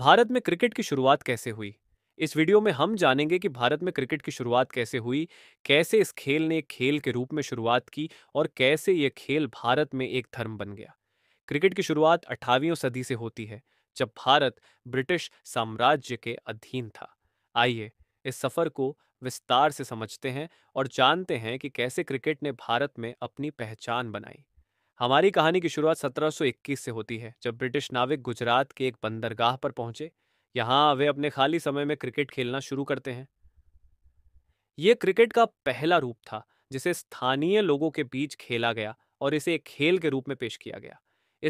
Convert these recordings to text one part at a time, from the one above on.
भारत में क्रिकेट की शुरुआत कैसे हुई इस वीडियो में हम जानेंगे कि भारत में क्रिकेट की शुरुआत कैसे हुई कैसे इस खेल ने एक खेल के रूप में शुरुआत की और कैसे ये खेल भारत में एक धर्म बन गया क्रिकेट की शुरुआत अठारहवीं सदी से होती है जब भारत ब्रिटिश साम्राज्य के अधीन था आइए इस सफर को विस्तार से समझते हैं और जानते हैं कि कैसे क्रिकेट ने भारत में अपनी पहचान बनाई हमारी कहानी की शुरुआत 1721 से होती है जब ब्रिटिश नाविक गुजरात के एक बंदरगाह पर पहुंचे यहां वे अपने खाली समय में क्रिकेट खेलना शुरू करते हैं ये क्रिकेट का पहला रूप था जिसे स्थानीय लोगों के बीच खेला गया और इसे एक खेल के रूप में पेश किया गया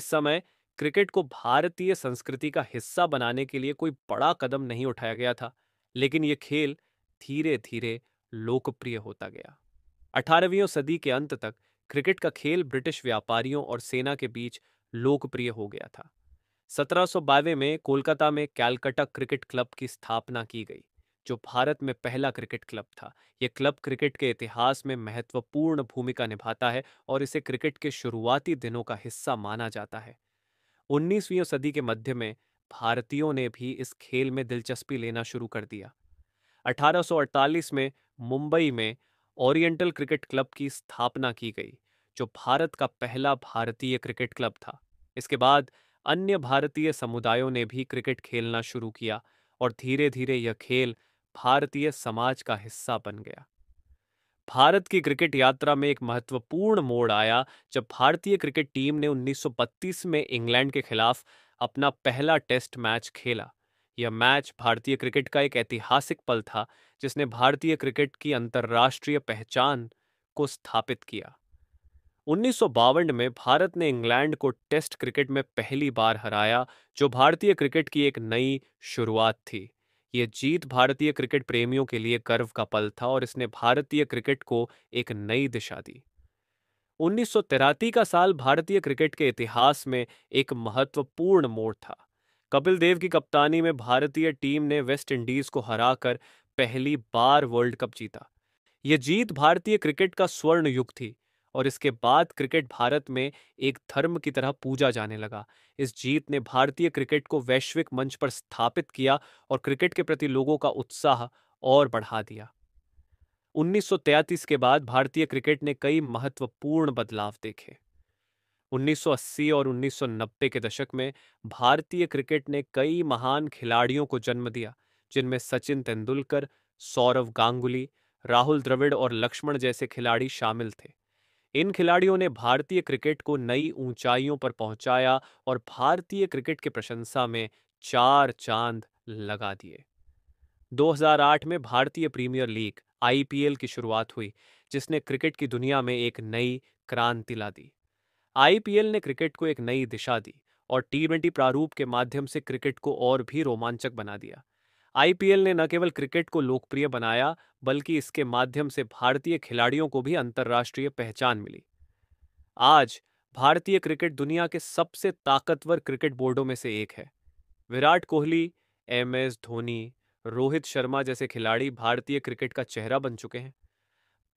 इस समय क्रिकेट को भारतीय संस्कृति का हिस्सा बनाने के लिए कोई बड़ा कदम नहीं उठाया गया था लेकिन यह खेल धीरे धीरे लोकप्रिय होता गया अठारहवीं सदी के अंत तक क्रिकेट का खेल ब्रिटिश व्यापारियों और सेना के बीच लोकप्रिय हो गया था सत्रह में कोलकाता में कैलकटा क्रिकेट क्लब की स्थापना की गई जो भारत में पहला क्रिकेट क्लब था यह क्लब क्रिकेट के इतिहास में महत्वपूर्ण भूमिका निभाता है और इसे क्रिकेट के शुरुआती दिनों का हिस्सा माना जाता है 19वीं सदी के मध्य में भारतीयों ने भी इस खेल में दिलचस्पी लेना शुरू कर दिया 1848 में मुंबई में ओरिएंटल क्रिकेट क्लब की स्थापना की गई जो भारत का पहला भारतीय क्रिकेट क्लब था इसके बाद अन्य भारतीय समुदायों ने भी क्रिकेट खेलना शुरू किया और धीरे धीरे यह खेल भारतीय समाज का हिस्सा बन गया भारत की क्रिकेट यात्रा में एक महत्वपूर्ण मोड़ आया जब भारतीय क्रिकेट टीम ने 1932 में इंग्लैंड के खिलाफ अपना पहला टेस्ट मैच खेला यह मैच भारतीय क्रिकेट का एक ऐतिहासिक पल था जिसने भारतीय क्रिकेट की अंतर्राष्ट्रीय पहचान को स्थापित किया उन्नीस में भारत ने इंग्लैंड को टेस्ट क्रिकेट में पहली बार हराया जो भारतीय क्रिकेट की एक नई शुरुआत थी ये जीत भारतीय क्रिकेट प्रेमियों के लिए गर्व का पल था और इसने भारतीय क्रिकेट को एक नई दिशा दी उन्नीस का साल भारतीय क्रिकेट के इतिहास में एक महत्वपूर्ण मोड़ था कपिल देव की कप्तानी में भारतीय टीम ने वेस्ट इंडीज को हराकर पहली बार वर्ल्ड कप जीता यह जीत भारतीय क्रिकेट का स्वर्ण युग थी और इसके बाद क्रिकेट भारत में एक धर्म की तरह पूजा जाने लगा इस जीत ने भारतीय क्रिकेट को वैश्विक मंच पर स्थापित किया और क्रिकेट के प्रति लोगों का उत्साह और बढ़ा दिया 1933 के बाद भारतीय क्रिकेट ने कई महत्वपूर्ण बदलाव देखे 1980 और 1990 के दशक में भारतीय क्रिकेट ने कई महान खिलाड़ियों को जन्म दिया जिनमें सचिन तेंदुलकर सौरव गांगुली राहुल द्रविड़ और लक्ष्मण जैसे खिलाड़ी शामिल थे इन खिलाड़ियों ने भारतीय क्रिकेट को नई ऊंचाइयों पर पहुंचाया और भारतीय क्रिकेट की प्रशंसा में चार चांद लगा दिए 2008 में भारतीय प्रीमियर लीग आईपीएल की शुरुआत हुई जिसने क्रिकेट की दुनिया में एक नई क्रांति ला दी आईपीएल ने क्रिकेट को एक नई दिशा दी और टी ट्वेंटी प्रारूप के माध्यम से क्रिकेट को और भी रोमांचक बना दिया आईपीएल ने न केवल क्रिकेट को लोकप्रिय बनाया बल्कि इसके माध्यम से भारतीय खिलाड़ियों को भी अंतर्राष्ट्रीय पहचान मिली आज भारतीय क्रिकेट दुनिया के सबसे ताकतवर क्रिकेट बोर्डों में से एक है विराट कोहली एम एस धोनी रोहित शर्मा जैसे खिलाड़ी भारतीय क्रिकेट का चेहरा बन चुके हैं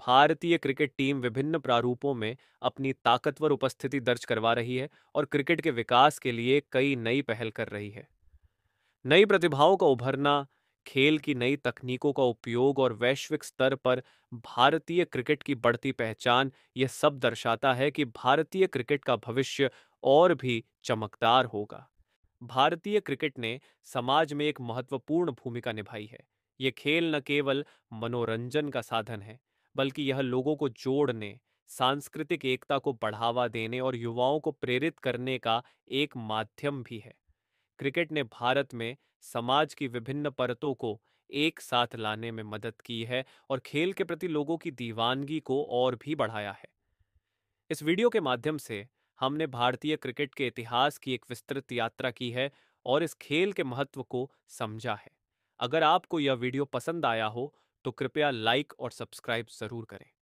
भारतीय क्रिकेट टीम विभिन्न प्रारूपों में अपनी ताकतवर उपस्थिति दर्ज करवा रही है और क्रिकेट के विकास के लिए कई नई पहल कर रही है नई प्रतिभाओं का उभरना खेल की नई तकनीकों का उपयोग और वैश्विक स्तर पर भारतीय क्रिकेट की बढ़ती पहचान यह सब दर्शाता है कि भारतीय क्रिकेट का भविष्य और भी चमकदार होगा भारतीय क्रिकेट ने समाज में एक महत्वपूर्ण भूमिका निभाई है ये खेल न केवल मनोरंजन का साधन है बल्कि यह लोगों को जोड़ने सांस्कृतिक एकता को बढ़ावा देने और युवाओं को प्रेरित करने का एक माध्यम भी है क्रिकेट ने भारत में समाज की विभिन्न परतों को एक साथ लाने में मदद की है और खेल के प्रति लोगों की दीवानगी को और भी बढ़ाया है इस वीडियो के माध्यम से हमने भारतीय क्रिकेट के इतिहास की एक विस्तृत यात्रा की है और इस खेल के महत्व को समझा है अगर आपको यह वीडियो पसंद आया हो तो कृपया लाइक और सब्सक्राइब जरूर करें